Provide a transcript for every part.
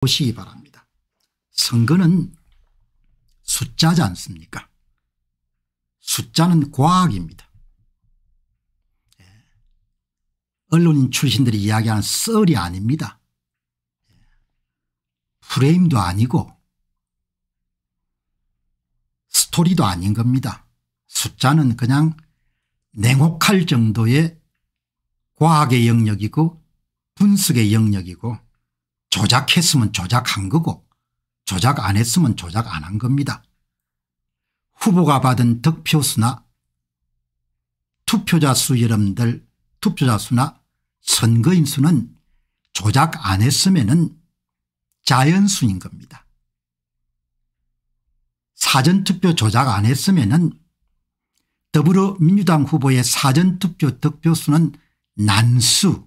보시기 바랍니다. 선거는 숫자지 않습니까? 숫자는 과학입니다. 예. 언론인 출신들이 이야기하는 썰이 아닙니다. 예. 프레임도 아니고 스토리도 아닌 겁니다. 숫자는 그냥 냉혹할 정도의 과학의 영역이고 분석의 영역이고 조작했으면 조작한 거고 조작 안 했으면 조작 안 한 겁니다. 후보가 받은 득표수나 투표자 수 여러분들 투표자 수나 선거인 수는 조작 안 했으면 자연수인 겁니다. 사전투표 조작 안 했으면 더불어민주당 후보의 사전투표 득표수는 난수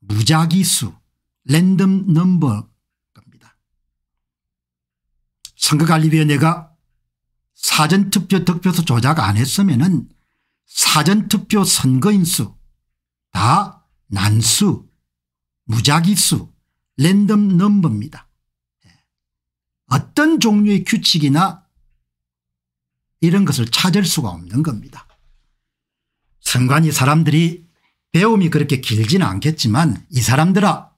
무작위수 랜덤 넘버겁니다 선거관리위원회가 사전투표 득표수 조작 안 했으면 사전투표 선거인수 다 난수 무작위수 랜덤 넘버입니다. 예. 어떤 종류의 규칙이나 이런 것을 찾을 수가 없는 겁니다. 선관위 사람들이 배움이 그렇게 길지는 않겠지만 이 사람들아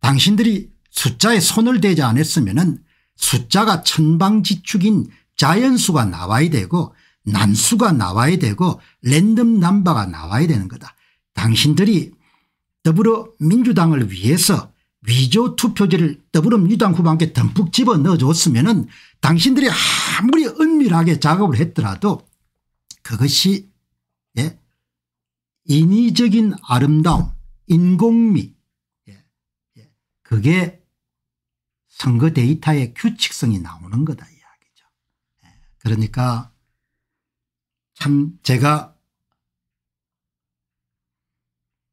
당신들이 숫자에 손을 대지 않았으면 숫자가 천방지축인 자연수가 나와야 되고 난수가 나와야 되고 랜덤 남바가 나와야 되는 거다. 당신들이 더불어민주당을 위해서 위조 투표지를 더불어민주당 후보한테 듬뿍 집어넣어줬으면 당신들이 아무리 은밀하게 작업을 했더라도 그것이 예? 인위적인 아름다움 인공미 그게 선거 데이터의 규칙성이 나오는 거다 이야기죠. 예, 그러니까 참 제가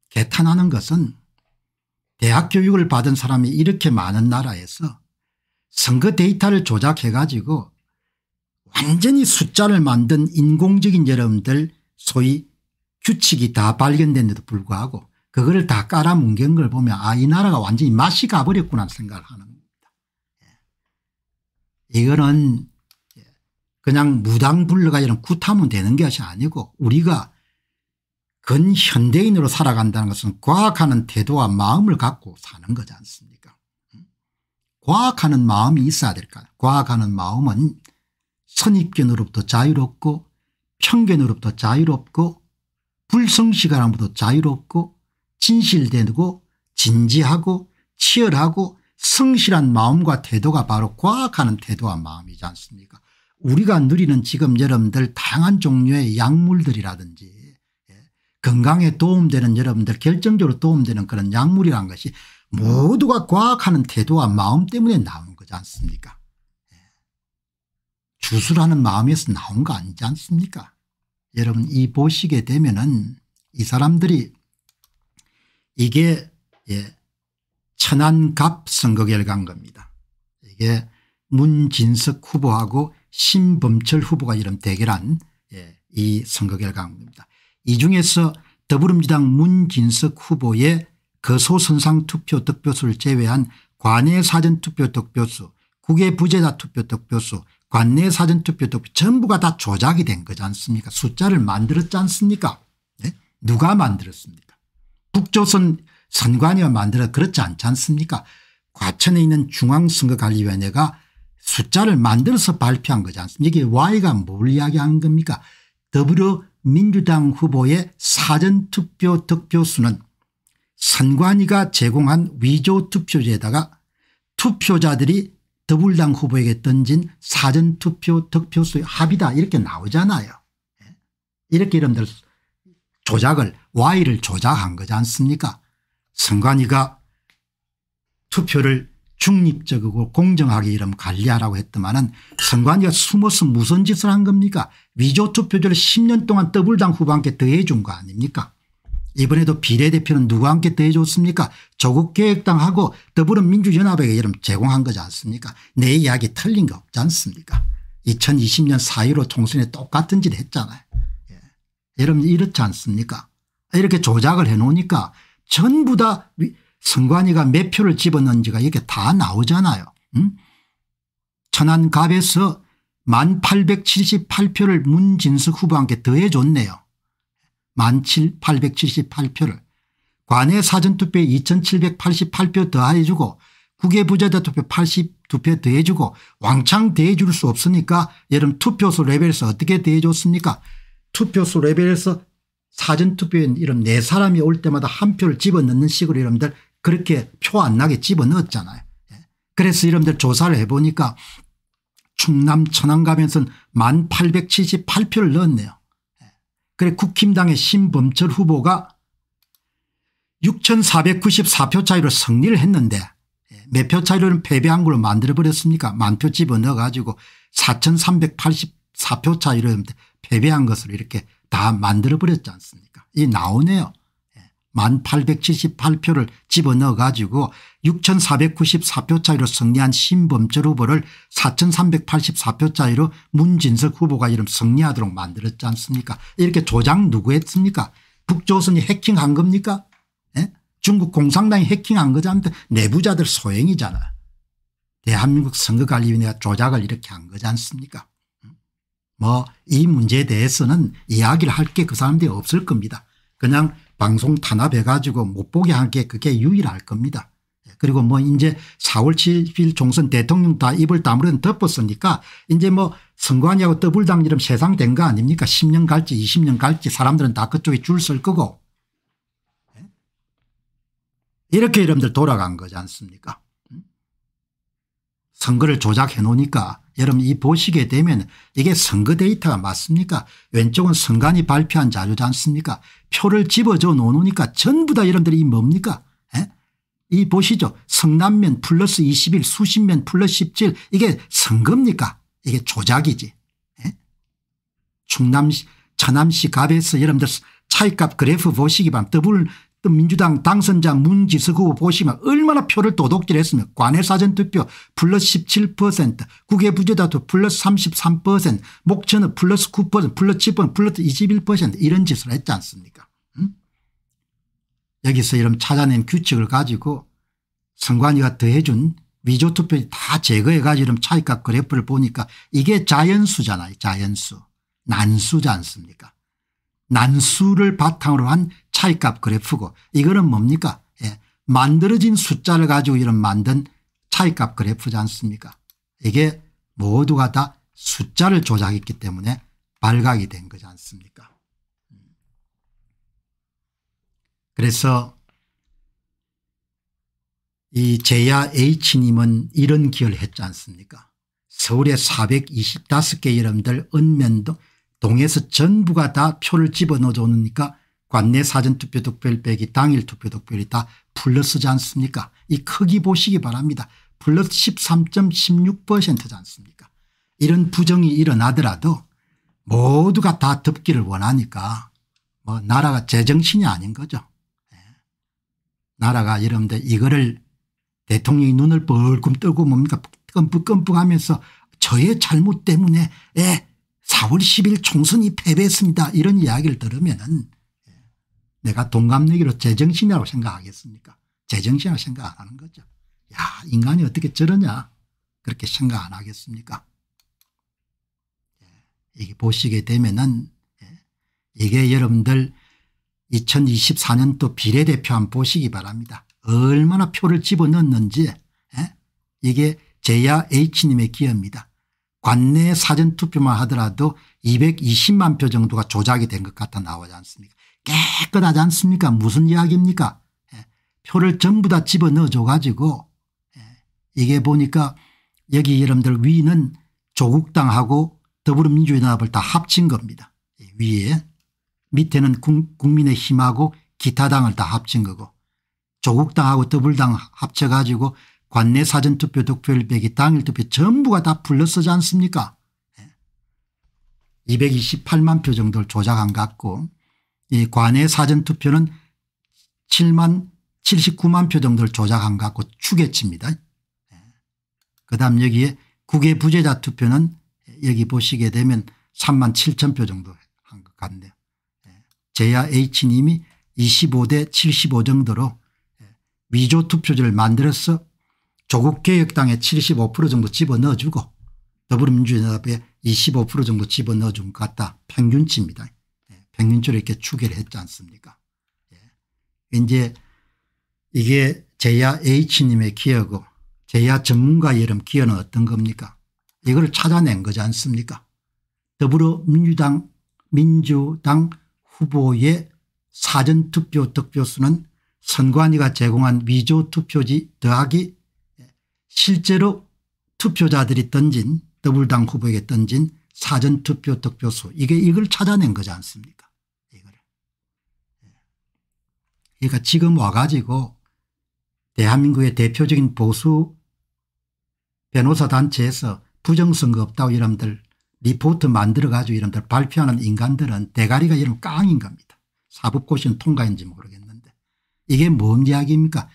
개탄하는 것은 대학 교육을 받은 사람이 이렇게 많은 나라에서 선거 데이터를 조작해 가지고 완전히 숫자를 만든 인공적인 여러분들 소위 규칙이 다발견됐데도 불구하고 그걸 다 깔아뭉갠 걸 보면 아이 나라가 완전히 맛이 가버렸구나 생각을 하는 겁니다. 예. 이거는 그냥 무당 불러가 이런 굿하면 되는 것이 아니고 우리가 근현대인으로 살아간다는 것은 과학하는 태도와 마음을 갖고 사는 거지 않습니까 음? 과학하는 마음이 있어야 될까요 과학하는 마음은 선입견으로부터 자유롭고 편견으로부터 자유롭고 불성시간으로부 자유롭고 진실되고 진지하고 치열하고 성실한 마음과 태도가 바로 과학하는 태도와 마음이지 않습니까 우리가 누리는 지금 여러분들 다양한 종류의 약물들이라든지 예, 건강에 도움되는 여러분들 결정적으로 도움되는 그런 약물이란 것이 모두가 과학하는 태도와 마음 때문에 나온 거지 않습니까 예. 주술하는 마음에서 나온 거 아니지 않습니까 여러분 이 보시게 되면 은이 사람들이 이게 예, 천안갑 선거결 과인 겁니다. 이게 문진석 후보하고 신범철 후보가 이런 대결한 예, 이 선거 결과입니다. 이 중에서 더불어민주당 문진석 후보의 거소선상 투표 득표수를 제외한 관내 사전 투표 득표수 국외 부재자 투표 득표수 관내 사전 투표 득표 전부가 다 조작이 된 거지 않습니까 숫자를 만들었지 않습니까 네? 누가 만들었습니까 북조선 선관위와 만들어 그렇지 않지 않습니까 과천에 있는 중앙선거관리위원회가 숫자를 만들어서 발표한 거지 않습니까 여기 Y가 뭘 이야기한 겁니까 더불어민주당 후보의 사전투표 득표수는 선관위가 제공한 위조 투표지에다가 투표자들이 더불당 후보에게 던진 사전투표 득표수의 합이다 이렇게 나오잖아요. 예? 이렇게 이름들 조작을 Y를 조작한 거지 않습니까 선관위가 투표를 중립적이고 공정하게 이름 관리하라고 했더만은 선관위가 숨어서 무슨 짓을 한 겁니까 위조 투표제를 10년 동안 더블당 후보한테 더해 준거 아닙니까 이번에도 비례대표는 누구와 함께 더해줬습니까 조국계획당하고 더불어민주연합에게 이름 제공한 거지 않습니까 내 이야기 틀린 거 없지 않습니까 2020년 4.15 총선에 똑같은 짓 했잖아요 여러분 이렇지 않습니까 이렇게 조작을 해놓으니까 전부 다 선관위가 몇 표를 집어넣지가 이게 다 나오잖아요. 음? 천안갑에서 1878표를 문진석 후보한테 더해줬네요. 1878표를. 관내 사전투표 2788표 더해주고 국외부자자 투표 82표 더해주고 왕창 더해줄 수 없으니까 여러분 투표수 레벨에서 어떻게 더해줬습니까 투표수 레벨에서 사전투표인 이런 네 사람이 올 때마다 한 표를 집어넣는 식으로 여러분들 그렇게 표 안 나게 집어넣었잖아요. 예. 그래서 여러분들 조사를 해보니까 충남 천안 가면서는 1878표를 넣었네요. 예. 그래 국힘당의 신범철 후보가 6494표 차이로 승리를 했는데 예. 몇표 차이로는 패배한 걸로 만들어버렸습니까 만 표 집어넣어가지고 4384표 차이로 패배한 것으로 이렇게 다 만들어버렸지 않습니까 이 나오네요. 1878표를 예. 집어넣어 가지고 6494표 차이로 승리한 신범철 후보를 4384표 차이로 문진석 후보가 이름 승리하도록 만들었지 않습니까 이렇게 조장 누구 했습니까 북조선이 해킹한 겁니까 에? 예? 중국 공산당이 해킹한 거잖아요 내부자들 소행이잖아 대한민국 선거관리위원회가 조작을 이렇게 한 거지 않습니까 뭐이 문제에 대해서는 이야기를 할 게 그 사람들이 없을 겁니다. 그냥 방송 탄압해 가지고 못 보게 한게 그게 유일할 겁니다. 예, 그리고 뭐 이제 4월 7일 종선 대통령 다 입을 다물은 덮었으니까 이제 뭐 선관위하고 더블당 이름 세상 된 거 아닙니까 10년 갈지 20년 갈지 사람들은 다 그쪽에 줄 설 거고 예? 이렇게 여러분들 돌아간 거지 않습니까 선거를 조작해 놓으니까 여러분 이 보시게 되면 이게 선거 데이터가 맞습니까 왼쪽은 선관위 발표한 자료지 않습니까 표를 집어줘 놓으니까 전부 다 여러분들이 뭡니까 에? 예? 이 보시죠 성남면 플러스 21 수신면 플러스 17 이게 선거입니까 이게 조작이지 에? 예? 충남 천남시 갑에서 여러분들 차익값 그래프 보시기 바랍니다. 더블 또 민주당 당선자 문지석 후보 보시면 얼마나 표를 도둑질했으면 관외사전투표 플러스 17%국외부재자투 플러스 33% 목천은 플러스 9% 플러스 10% 플러스 21% 이런 짓을 했지 않습니까 음? 여기서 이런 찾아낸 규칙을 가지고 선관위가 더해준 위조투표 다 제거해 가지고 이런 차이값 그래프를 보니까 이게 자연수잖아요 자연수 난수지 않습니까 난수를 바탕으로 한 차이값 그래프고 이거는 뭡니까 예. 만들어진 숫자를 가지고 이런 만든 차이값 그래프지 않습니까 이게 모두가 다 숫자를 조작했기 때문에 발각이 된 거지 않습니까 그래서 이 제야 H님은 이런 기여를 했지 않습니까 서울의 425개 이름들 읍면동 동에서 전부가 다 표를 집어넣어놓으니까 관내 사전투표 득표율 빼기 당일 투표 득표율이 다 플러스지 않습니까 이 크기 보시기 바랍니다. 플러스 13.16%지 않습니까 이런 부정이 일어나더라도 모두가 다 덮기를 원하니까 뭐 나라가 제정신이 아닌 거죠. 예. 나라가 여러분들 이거를 대통령이 눈을 벌금 뜨고 뭡니까 끔뻑끔뻑 하면서 저의 잘못 때문에 예 4월 10일 총선이 패배했습니다. 이런 이야기를 들으면은 내가 동갑내기로 제정신이라고 생각하겠습니까? 제정신이라고 생각 안 하는 거죠. 야 인간이 어떻게 저러냐 그렇게 생각 안 하겠습니까? 예, 이게 보시게 되면은 예, 이게 여러분들 2024년도 비례대표 한 보시기 바랍니다. 얼마나 표를 집어넣었는지 예, 이게 제야 H님의 기여입니다. 관내 사전투표만 하더라도 220만 표 정도가 조작이 된 것 같아 나오지 않습니까 깨끗하지 않습니까 무슨 이야기입니까 예. 표를 전부 다 집어넣어 줘 가지고 예. 이게 보니까 여기 여러분들 위는 조국당하고 더불어민주연합을 다 합친 겁니다 예. 위에 밑에는 국민의힘하고 기타 당을 다 합친 거고 조국당하고 더불당 합쳐가지고 관내 사전투표 득표율 빼기 당일투표 전부가 다불렀서지 않습니까 228만 예. 표 정도를 조작한 것 같고 이 관내 사전투표는 7만 79만 표 정도를 조작한 것 같고 추계치입니다. 예. 그 다음 여기에 국외 부재자 투표는 여기 보시게 되면 3만 7천 표 정도 한 것 같네요. 예. 제야 H님이 25대 75 정도로 위조 투표지를 만들어서 조국 개혁당에 75% 정도 집어넣어주고 더불어민주연합에 25% 정도 집어넣어준 것 같다. 평균치입니다. 예, 평균치로 이렇게 추계를 했지 않습니까 예. 이제 이게 제야 H님의 기여고 제야 전문가 여름 기여는 어떤 겁니까 이걸 찾아낸 거지 않습니까 더불어민주당 민주당 후보의 사전투표 득표수는 선관위가 제공한 위조 투표지 더하기 실제로 투표자들이 던진 더불당 후보에게 던진 사전투표 득표수 이게 이걸 찾아낸 거지 않습니까 이걸. 예. 그러니까 지금 와가지고 대한민국의 대표적인 보수 변호사 단체에서 부정선거 없다고 이름들 리포트 만들어가지고 이름들 발표하는 인간들은 대가리가 이름 깡인 겁니다. 사법고시는 통과인지 모르겠는데 이게 뭔 이야기입니까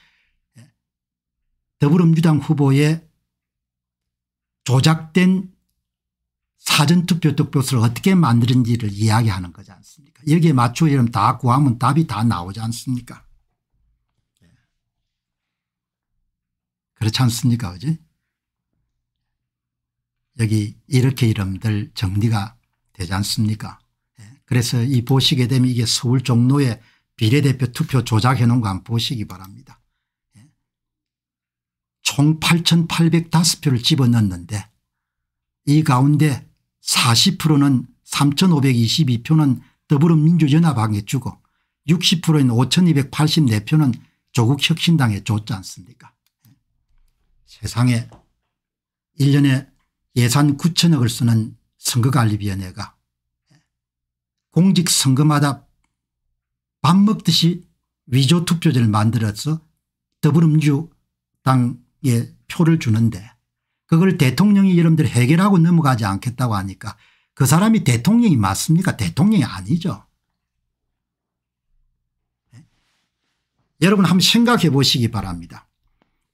더불어민주당 후보의 조작된 사전투표 득표수를 어떻게 만드는지를 이야기하는 거지 않습니까 여기에 맞춰 이름 다 구하면 답이 다 나오지 않습니까 예. 그렇지 않습니까 그지 여기 이렇게 이름들 정리가 되지 않습니까 예. 그래서 이 보시게 되면 이게 서울 종로의 비례대표 투표 조작해 놓은 거 한번 보시기 바랍니다. 총 8,805표를 집어넣는데 이 가운데 40%는 3,522표는 더불어민주연합당에 주고 60%인 5,284표는 조국혁신당에 줬지 않습니까 세상에 1년에 예산 9천억을 쓰는 선거관리위원회가 공직선거마다 밥 먹듯이 위조투표제를 만들어서 더불어민주당 예, 표를 주는데 그걸 대통령이 여러분들 해결하고 넘어가지 않겠다고 하니까 그 사람이 대통령이 맞습니까 대통령이 아니죠. 네? 여러분 한번 생각해 보시기 바랍니다.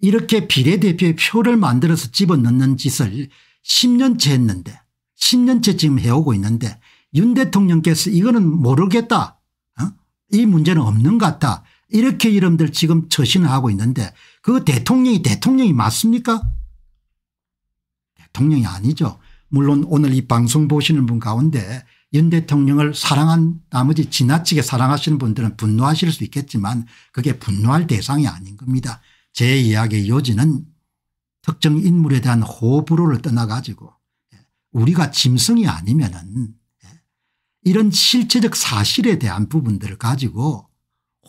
이렇게 비례대표의 표를 만들어서 집어넣는 짓을 10년째 했는데 10년째 지금 해오고 있는데 윤 대통령께서 이거는 모르겠다. 어? 이 문제는 없는 것 같다. 이렇게 이름들 지금 처신을 하고 있는데 그 대통령이 대통령이 맞습니까? 대통령이 아니죠. 물론 오늘 이 방송 보시는 분 가운데 윤 대통령을 사랑한 나머지 지나치게 사랑하시는 분들은 분노하실 수 있겠지만 그게 분노할 대상이 아닌 겁니다. 제 이야기의 요지는 특정 인물에 대한 호불호를 떠나가지고 예, 우리가 짐승이 아니면 은 예, 이런 실체적 사실에 대한 부분들을 가지고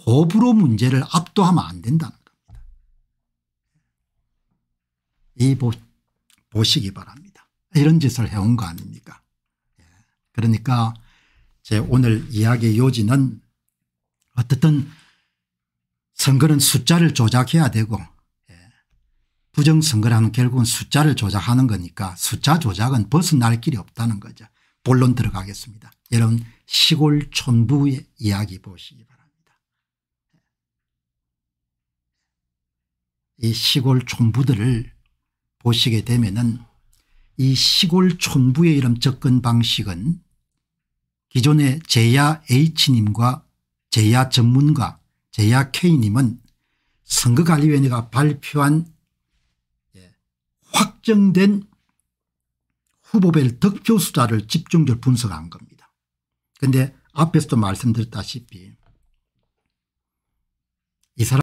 법으로 문제를 압도하면 안 된다는 겁니다. 이 보, 보시기 바랍니다. 이런 짓을 해온 거 아닙니까? 예. 그러니까 제 오늘 이야기 요지는 어떻든 선거는 숫자를 조작해야 되고 예. 부정선거를 하 결국은 숫자를 조작하는 거니까 숫자 조작은 벗어날 길이 없다는 거죠. 본론 들어가겠습니다. 여러분 시골 촌부의 이야기 보시기 바랍니다. 이 시골 촌부들을 보시게 되면은 이 시골 촌부의 이런 접근 방식은 기존의 제야 H님과 제야 전문가 제야 K님은 선거관리위원회가 발표한 예, 확정된 후보별 득표 수자를 집중적으로 분석한 겁니다. 그런데 앞에서도 말씀드렸다시피 이 사람